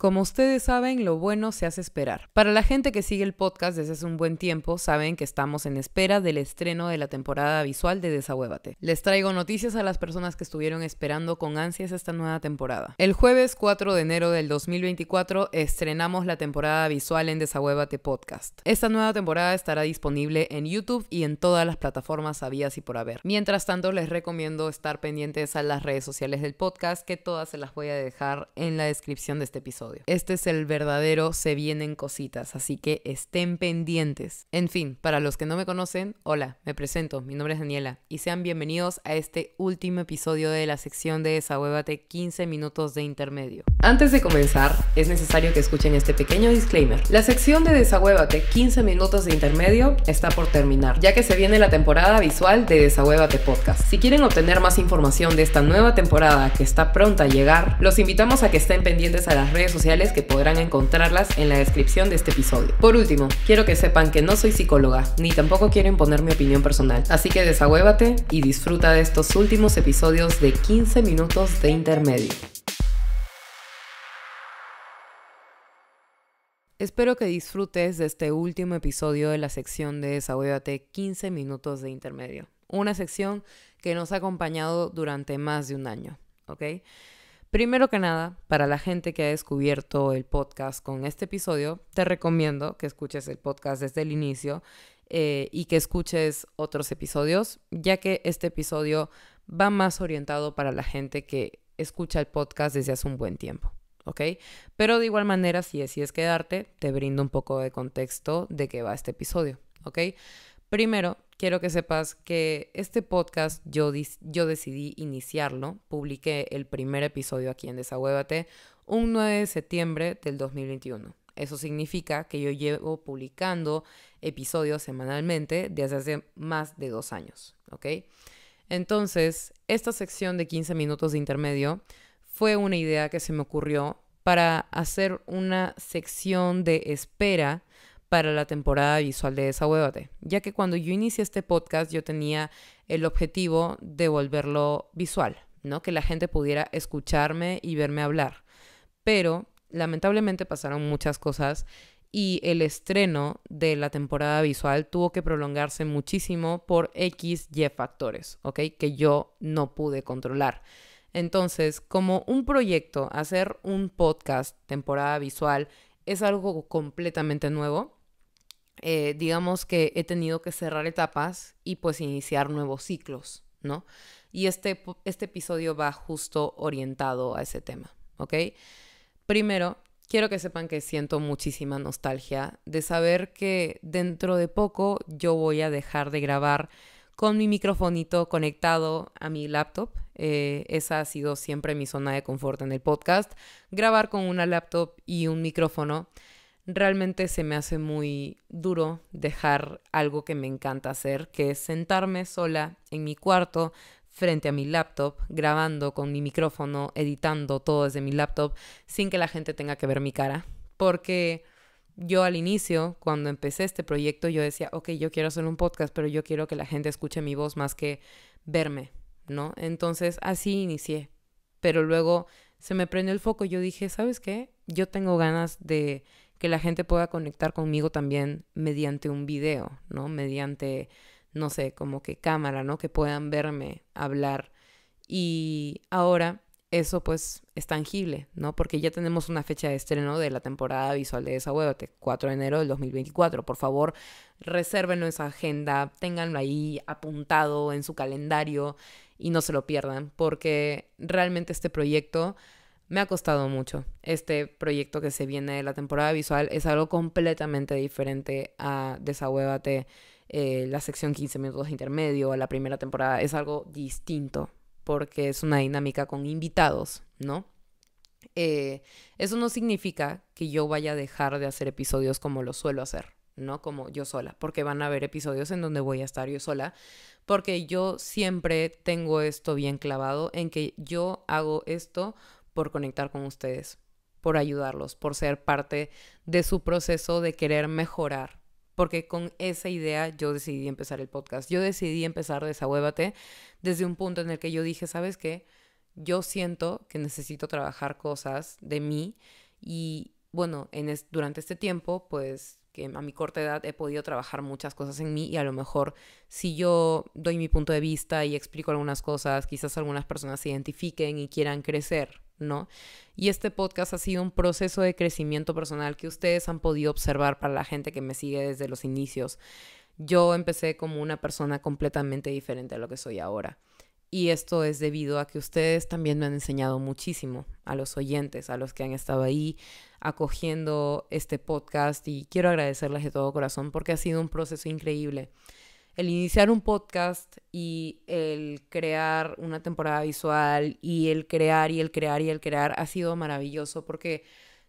Como ustedes saben, lo bueno se hace esperar. Para la gente que sigue el podcast desde hace un buen tiempo, saben que estamos en espera del estreno de la temporada visual de Desahuévate. Les traigo noticias a las personas que estuvieron esperando con ansias esta nueva temporada. El jueves 4 de enero del 2024 estrenamos la temporada visual en Desahuévate Podcast. Esta nueva temporada estará disponible en YouTube y en todas las plataformas habidas y por haber. Mientras tanto, les recomiendo estar pendientes a las redes sociales del podcast, que todas se las voy a dejar en la descripción de este episodio. Este es el verdadero se vienen cositas, así que estén pendientes. En fin, para los que no me conocen, hola, me presento, mi nombre es Daniela y sean bienvenidos a este último episodio de la sección de Desahuévate 15 minutos de intermedio. Antes de comenzar, es necesario que escuchen este pequeño disclaimer. La sección de Desahuévate 15 minutos de intermedio está por terminar, ya que se viene la temporada visual de Desahuévate Podcast. Si quieren obtener más información de esta nueva temporada que está pronta a llegar, los invitamos a que estén pendientes a las redes sociales que podrán encontrarlas en la descripción de este episodio. Por último, quiero que sepan que no soy psicóloga, ni tampoco quiero imponer mi opinión personal, así que desahuévate y disfruta de estos últimos episodios de 15 minutos de intermedio. Espero que disfrutes de este último episodio de la sección de Desahuévate 15 minutos de intermedio, una sección que nos ha acompañado durante más de un año, ¿ok? Primero que nada, para la gente que ha descubierto el podcast con este episodio, te recomiendo que escuches el podcast desde el inicio eh, y que escuches otros episodios, ya que este episodio va más orientado para la gente que escucha el podcast desde hace un buen tiempo. ¿Ok? Pero de igual manera, si decides quedarte, te brindo un poco de contexto de qué va este episodio. ¿Ok? Primero, quiero que sepas que este podcast yo, yo decidí iniciarlo. Publiqué el primer episodio aquí en Desahuévate un 9 de septiembre del 2021. Eso significa que yo llevo publicando episodios semanalmente desde hace más de dos años, ¿ok? Entonces, esta sección de 15 minutos de intermedio fue una idea que se me ocurrió para hacer una sección de espera para la temporada visual de esa de, ya que cuando yo inicié este podcast yo tenía el objetivo de volverlo visual, ¿no? Que la gente pudiera escucharme y verme hablar. Pero lamentablemente pasaron muchas cosas y el estreno de la temporada visual tuvo que prolongarse muchísimo por X, Y factores, ¿ok? Que yo no pude controlar. Entonces, como un proyecto, hacer un podcast, temporada visual, es algo completamente nuevo, eh, digamos que he tenido que cerrar etapas y pues iniciar nuevos ciclos, ¿no? Y este, este episodio va justo orientado a ese tema, ¿ok? Primero, quiero que sepan que siento muchísima nostalgia de saber que dentro de poco yo voy a dejar de grabar con mi microfonito conectado a mi laptop. Eh, esa ha sido siempre mi zona de confort en el podcast, grabar con una laptop y un micrófono realmente se me hace muy duro dejar algo que me encanta hacer, que es sentarme sola en mi cuarto frente a mi laptop, grabando con mi micrófono, editando todo desde mi laptop, sin que la gente tenga que ver mi cara. Porque yo al inicio, cuando empecé este proyecto, yo decía, ok, yo quiero hacer un podcast, pero yo quiero que la gente escuche mi voz más que verme, ¿no? Entonces así inicié. Pero luego se me prendió el foco, yo dije, ¿sabes qué? Yo tengo ganas de que la gente pueda conectar conmigo también mediante un video, ¿no? Mediante, no sé, como que cámara, ¿no? Que puedan verme hablar. Y ahora eso pues es tangible, ¿no? Porque ya tenemos una fecha de estreno de la temporada visual de esa web, 4 de enero del 2024. Por favor, resérvenlo en agenda, ténganlo ahí apuntado en su calendario y no se lo pierdan, porque realmente este proyecto me ha costado mucho. Este proyecto que se viene de la temporada visual es algo completamente diferente a Desahuévate, eh, la sección 15 minutos intermedio, a la primera temporada. Es algo distinto porque es una dinámica con invitados, ¿no? Eh, eso no significa que yo vaya a dejar de hacer episodios como lo suelo hacer, ¿no? Como yo sola, porque van a haber episodios en donde voy a estar yo sola, porque yo siempre tengo esto bien clavado en que yo hago esto por conectar con ustedes, por ayudarlos, por ser parte de su proceso de querer mejorar. Porque con esa idea yo decidí empezar el podcast. Yo decidí empezar Desahuévate desde un punto en el que yo dije, ¿sabes qué? Yo siento que necesito trabajar cosas de mí y bueno, en durante este tiempo, pues que a mi corta edad he podido trabajar muchas cosas en mí y a lo mejor si yo doy mi punto de vista y explico algunas cosas, quizás algunas personas se identifiquen y quieran crecer ¿no? Y este podcast ha sido un proceso de crecimiento personal que ustedes han podido observar para la gente que me sigue desde los inicios. Yo empecé como una persona completamente diferente a lo que soy ahora. Y esto es debido a que ustedes también me han enseñado muchísimo, a los oyentes, a los que han estado ahí acogiendo este podcast. Y quiero agradecerles de todo corazón porque ha sido un proceso increíble el iniciar un podcast y el crear una temporada visual y el crear y el crear y el crear ha sido maravilloso porque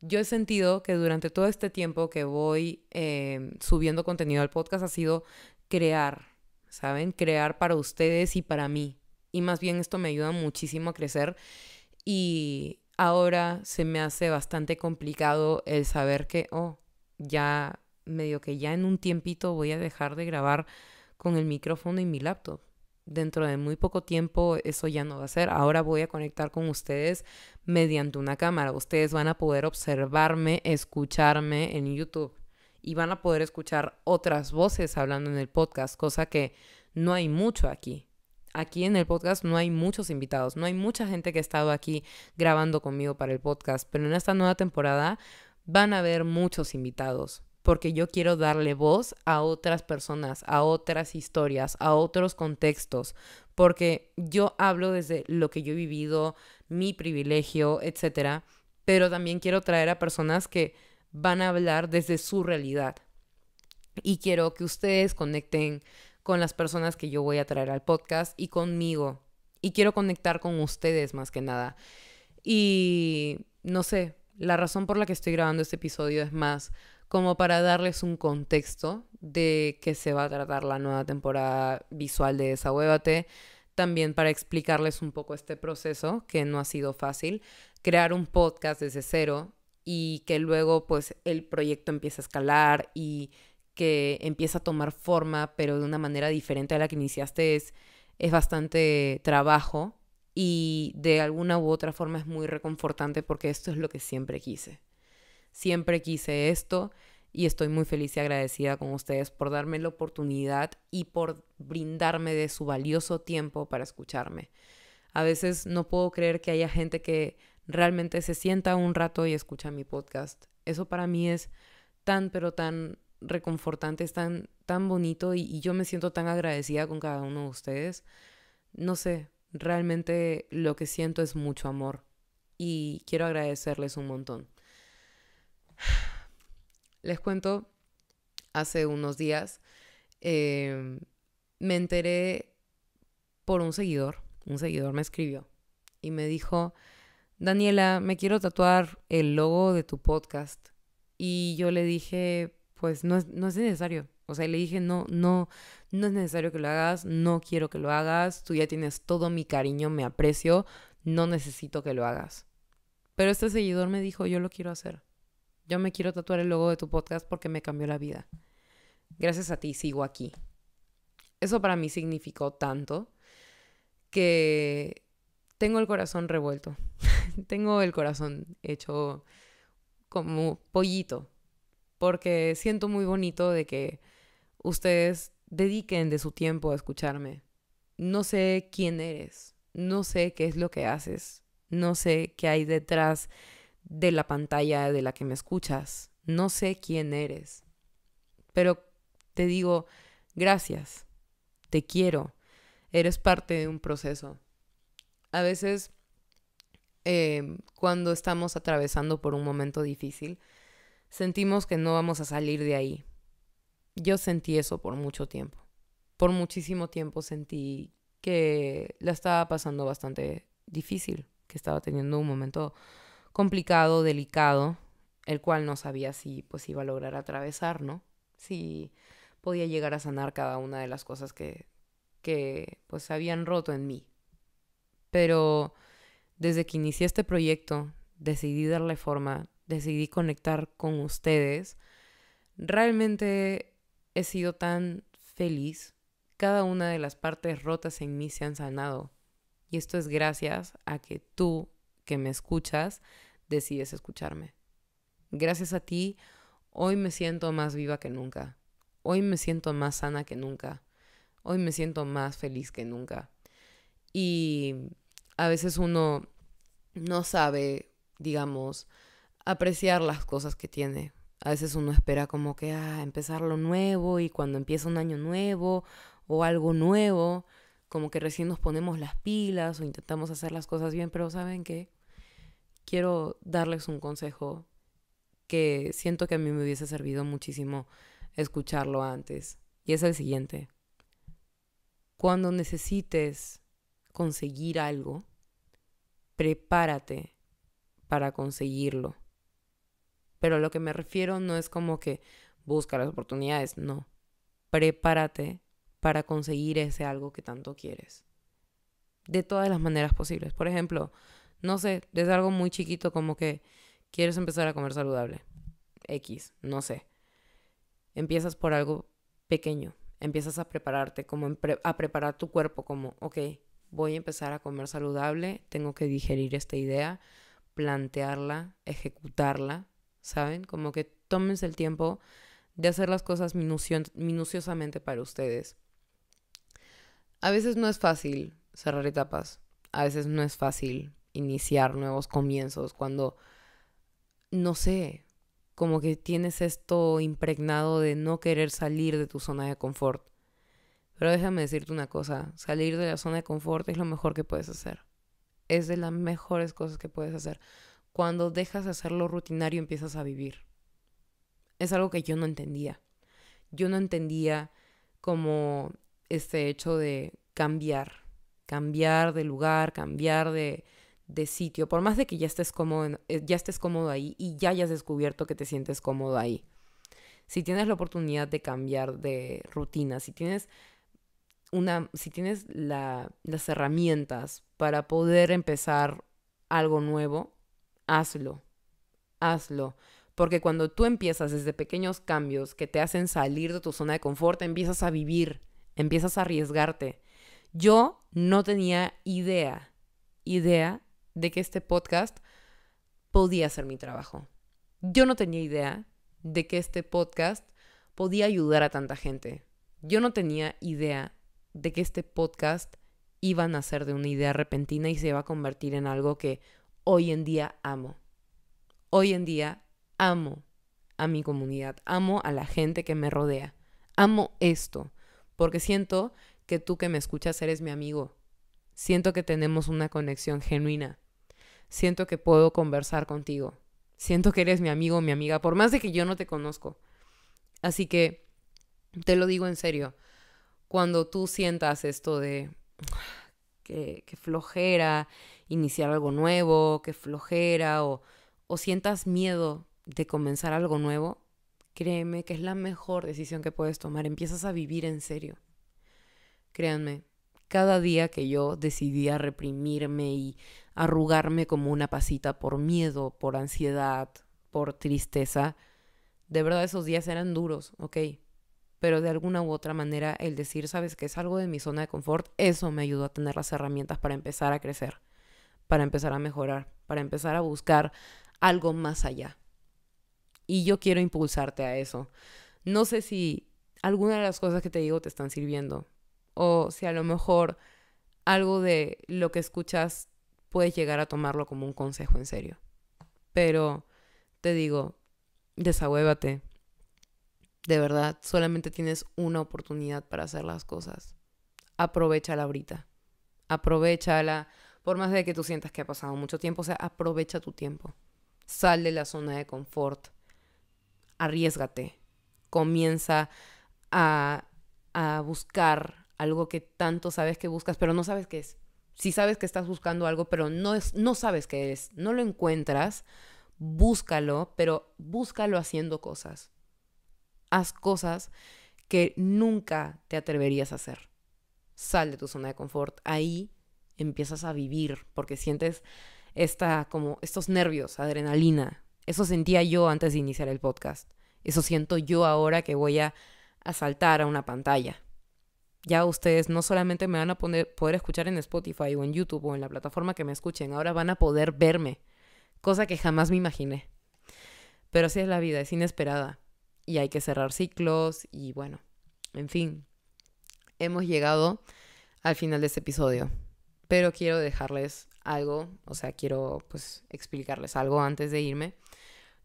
yo he sentido que durante todo este tiempo que voy em, subiendo contenido al podcast ha sido crear, ¿saben? Crear para ustedes y para mí. Y más bien esto me ayuda muchísimo a crecer y ahora se me hace bastante complicado el saber que, oh, ya medio que ya en un tiempito voy a dejar de grabar con el micrófono y mi laptop. Dentro de muy poco tiempo eso ya no va a ser. Ahora voy a conectar con ustedes mediante una cámara. Ustedes van a poder observarme, escucharme en YouTube y van a poder escuchar otras voces hablando en el podcast, cosa que no hay mucho aquí aquí en el podcast no hay muchos invitados, no hay mucha gente que ha estado aquí grabando conmigo para el podcast, pero en esta nueva temporada van a haber muchos invitados porque yo quiero darle voz a otras personas, a otras historias, a otros contextos, porque yo hablo desde lo que yo he vivido, mi privilegio, etcétera, pero también quiero traer a personas que van a hablar desde su realidad. Y quiero que ustedes conecten con las personas que yo voy a traer al podcast y conmigo. Y quiero conectar con ustedes más que nada. Y no sé, la razón por la que estoy grabando este episodio es más como para darles un contexto de qué se va a tratar la nueva temporada visual de Desahuévate, también para explicarles un poco este proceso, que no ha sido fácil, crear un podcast desde cero y que luego pues el proyecto empieza a escalar y que empieza a tomar forma, pero de una manera diferente a la que iniciaste es bastante trabajo y de alguna u otra forma es muy reconfortante porque esto es lo que siempre quise siempre quise esto y estoy muy feliz y agradecida con ustedes por darme la oportunidad y por brindarme de su valioso tiempo para escucharme. A veces no puedo creer que haya gente que realmente se sienta un rato y escucha mi podcast. Eso para mí es tan, pero tan reconfortante, es tan, tan bonito y, y, yo me siento tan agradecida con cada uno de ustedes. No sé, realmente lo que siento es mucho amor y quiero agradecerles un montón. Les cuento, hace unos días em, me enteré por un seguidor, un seguidor me escribió y me dijo, Daniela, me quiero tatuar el logo de tu podcast. Y yo le dije, pues no es, no es necesario. O sea, le dije, no, no, no es necesario que lo hagas, no quiero que lo hagas, tú ya tienes todo mi cariño, me aprecio, no necesito que lo hagas. Pero este seguidor me dijo, yo lo quiero hacer yo me quiero tatuar el logo de tu podcast porque me cambió la vida. Gracias a ti sigo aquí. Eso para mí significó tanto que tengo el corazón revuelto. tengo el corazón hecho como pollito. Porque siento muy bonito de que ustedes dediquen de su tiempo a escucharme. No sé quién eres. No sé qué es lo que haces. No sé qué hay detrás de la pantalla de la que me escuchas. No sé quién eres, pero te digo gracias, te quiero, eres parte de un proceso. A veces, em, cuando estamos atravesando por un momento difícil, sentimos que no vamos a salir de ahí. Yo sentí eso por mucho tiempo. Por muchísimo tiempo sentí que la estaba pasando bastante difícil, que estaba teniendo un momento complicado, delicado, el cual no sabía si pues iba a lograr atravesar, ¿no? Si podía llegar a sanar cada una de las cosas que, que pues habían roto en mí. Pero desde que inicié este proyecto, decidí darle forma, decidí conectar con ustedes. Realmente he sido tan feliz. Cada una de las partes rotas en mí se han sanado. Y esto es gracias a que tú que me escuchas, decides escucharme. Gracias a ti, hoy me siento más viva que nunca. Hoy me siento más sana que nunca. Hoy me siento más feliz que nunca. Y a veces uno no sabe, digamos, apreciar las cosas que tiene. A veces uno espera como que ah, empezar lo nuevo y cuando empieza un año nuevo o algo nuevo, como que recién nos ponemos las pilas o intentamos hacer las cosas bien, pero ¿saben qué? quiero darles un consejo que siento que a mí me hubiese servido muchísimo escucharlo antes. Y es el siguiente. Cuando necesites conseguir algo, prepárate para conseguirlo. Pero lo que me refiero no es como que busca las oportunidades, no. Prepárate para conseguir ese algo que tanto quieres. De todas las maneras posibles. Por ejemplo, no sé, desde algo muy chiquito como que quieres empezar a comer saludable. X, no sé. Empiezas por algo pequeño. Empiezas a prepararte, como a preparar tu cuerpo, como, ok, voy a empezar a comer saludable, tengo que digerir esta idea, plantearla, ejecutarla, ¿saben? Como que tómense el tiempo de hacer las cosas minuciosamente para ustedes. A veces no es fácil cerrar etapas, a veces no es fácil iniciar nuevos comienzos, cuando, no sé, como que tienes esto impregnado de no querer salir de tu zona de confort. Pero déjame decirte una cosa, salir de la zona de confort es lo mejor que puedes hacer. Es de las mejores cosas que puedes hacer. Cuando dejas de hacer lo rutinario empiezas a vivir. Es algo que yo no entendía. Yo no entendía como este hecho de cambiar, cambiar de lugar, cambiar de, de sitio, por más de que ya estés cómodo, eh, ya estés cómodo ahí y ya hayas descubierto que te sientes cómodo ahí. Si tienes la oportunidad de cambiar de rutina, si tienes una, si tienes las herramientas para poder empezar algo nuevo, hazlo, hazlo. Porque cuando tú empiezas desde pequeños cambios que te hacen salir de tu zona de confort, empiezas a vivir, empiezas a arriesgarte. Yo no tenía idea, idea de que este podcast podía ser mi trabajo. Yo no tenía idea de que este podcast podía ayudar a tanta gente. Yo no tenía idea de que este podcast iba a nacer de una idea repentina y se iba a convertir en algo que hoy en día amo. Hoy en día amo a mi comunidad, amo a la gente que me rodea, amo esto, porque siento que tú que me escuchas eres mi amigo, siento que tenemos una conexión genuina, siento que puedo conversar contigo. Siento que eres mi amigo o mi amiga, por más de que yo no te conozco. Así que te lo digo en serio, cuando tú sientas esto de que, flojera iniciar algo nuevo, que flojera o sientas miedo de comenzar algo nuevo, créeme que es la mejor decisión que puedes tomar. Empiezas a vivir en serio. Créanme, cada día que yo decidía reprimirme y arrugarme como una pasita por miedo, por ansiedad, por tristeza, de verdad esos días eran duros, ¿ok? Pero de alguna u otra manera el decir, sabes que es algo de mi zona de confort, eso me ayudó a tener las herramientas para empezar a crecer, para empezar a mejorar, para empezar a buscar algo más allá. Y yo quiero impulsarte a eso. No sé si alguna de las cosas que te digo te están sirviendo o si a lo mejor algo de lo que escuchas puedes llegar a tomarlo como un consejo en serio. Pero te digo, desahuévate. De verdad, solamente tienes una oportunidad para hacer las cosas. Aprovechala ahorita. Aprovechala. Por más de que tú sientas que ha pasado mucho tiempo, o sea, aprovecha tu tiempo. Sal de la zona de confort. Arriesgate. Comienza a, a buscar algo que tanto sabes que buscas, pero no sabes qué es. Si sabes que estás buscando algo, pero no, no sabes qué es, no lo encuentras, búscalo, pero búscalo haciendo cosas. Haz cosas que nunca te atreverías a hacer. Sal de tu zona de confort. Ahí empiezas a vivir porque sientes esta, como estos nervios, adrenalina. Eso sentía yo antes de iniciar el podcast. Eso siento yo ahora que voy a saltar a una pantalla ya ustedes no solamente me van a poder escuchar en Spotify o en YouTube o en la plataforma que me escuchen, ahora van a poder verme, cosa que jamás me imaginé. Pero así es la vida, es inesperada y hay que cerrar ciclos y bueno, en fin, hemos llegado al final de este episodio, pero quiero dejarles algo, o sea, quiero pues explicarles algo antes de irme.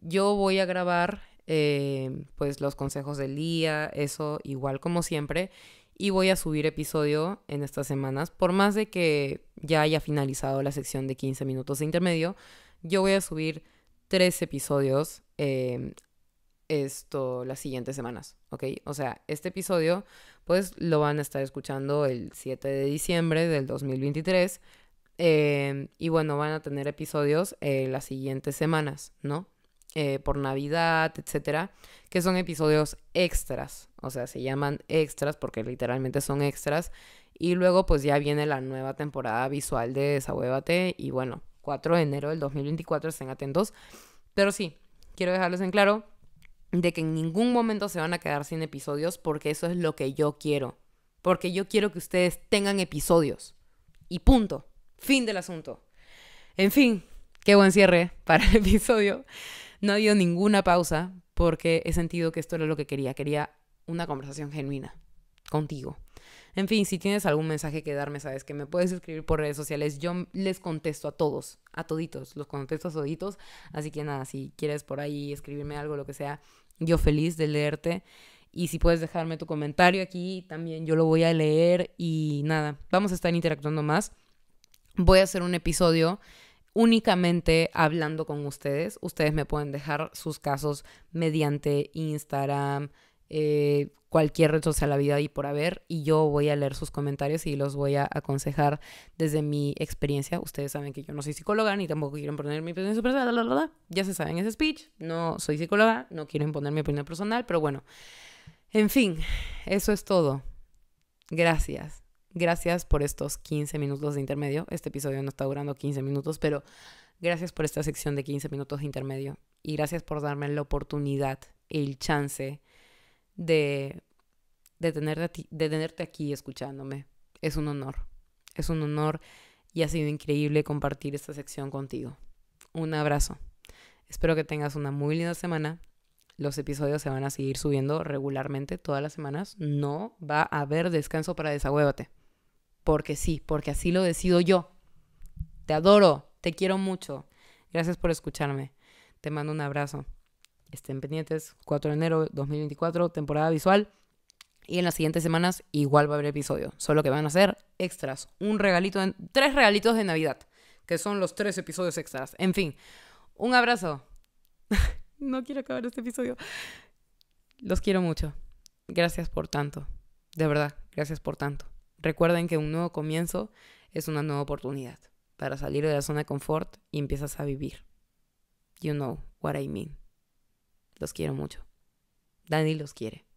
Yo voy a grabar eh, pues los consejos del día, eso igual como siempre, y voy a subir episodio en estas semanas. Por más de que ya haya finalizado la sección de 15 minutos de intermedio, yo voy a subir tres episodios eh, esto, las siguientes semanas, ¿ok? O sea, este episodio pues lo van a estar escuchando el 7 de diciembre del 2023. Eh, y bueno, van a tener episodios eh, las siguientes semanas, ¿no? Eh, por Navidad, etcétera, que son episodios extras. O sea, se llaman extras porque literalmente son extras. Y luego, pues ya viene la nueva temporada visual de Desahuévate. Y bueno, 4 de enero del 2024, estén atentos. Pero sí, quiero dejarles en claro de que en ningún momento se van a quedar sin episodios porque eso es lo que yo quiero. Porque yo quiero que ustedes tengan episodios. Y punto. Fin del asunto. En fin, qué buen cierre para el episodio. No ha habido ninguna pausa porque he sentido que esto era lo que quería. Quería una conversación genuina contigo. En fin, si tienes algún mensaje que darme, sabes que me puedes escribir por redes sociales. Yo les contesto a todos, a toditos, los contesto a toditos. Así que nada, si quieres por ahí escribirme algo, lo que sea, yo feliz de leerte. Y si puedes dejarme tu comentario aquí, también yo lo voy a leer. Y nada, vamos a estar interactuando más. Voy a hacer un episodio únicamente hablando con ustedes. Ustedes me pueden dejar sus casos mediante Instagram, eh, cualquier red social la vida y por haber, y yo voy a leer sus comentarios y los voy a aconsejar desde mi experiencia. Ustedes saben que yo no soy psicóloga ni tampoco quiero poner mi opinión personal, la, ya se saben ese speech, no soy psicóloga, no quiero imponer mi opinión personal, pero bueno, en fin, eso es todo. Gracias. Gracias por estos 15 minutos de intermedio. Este episodio no está durando 15 minutos, pero gracias por esta sección de 15 minutos de intermedio. Y gracias por darme la oportunidad, el chance de, de, tenerte, ti, de tenerte aquí escuchándome. Es un honor. Es un honor y ha sido increíble compartir esta sección contigo. Un abrazo. Espero que tengas una muy linda semana. Los episodios se van a seguir subiendo regularmente todas las semanas. No va a haber descanso para desahogarte porque sí, porque así lo decido yo. Te adoro, te quiero mucho. Gracias por escucharme. Te mando un abrazo. Estén pendientes, 4 de enero 2024, temporada visual. Y en las siguientes semanas igual va a haber episodio, solo que van a ser extras, un regalito, tres regalitos de Navidad, que son los tres episodios extras. En fin, un abrazo. no quiero acabar este episodio. Los quiero mucho. Gracias por tanto. De verdad, gracias por tanto. Recuerden que un nuevo comienzo es una nueva oportunidad para salir de la zona de confort y empiezas a vivir. You know what I mean. Los quiero mucho. Dani los quiere.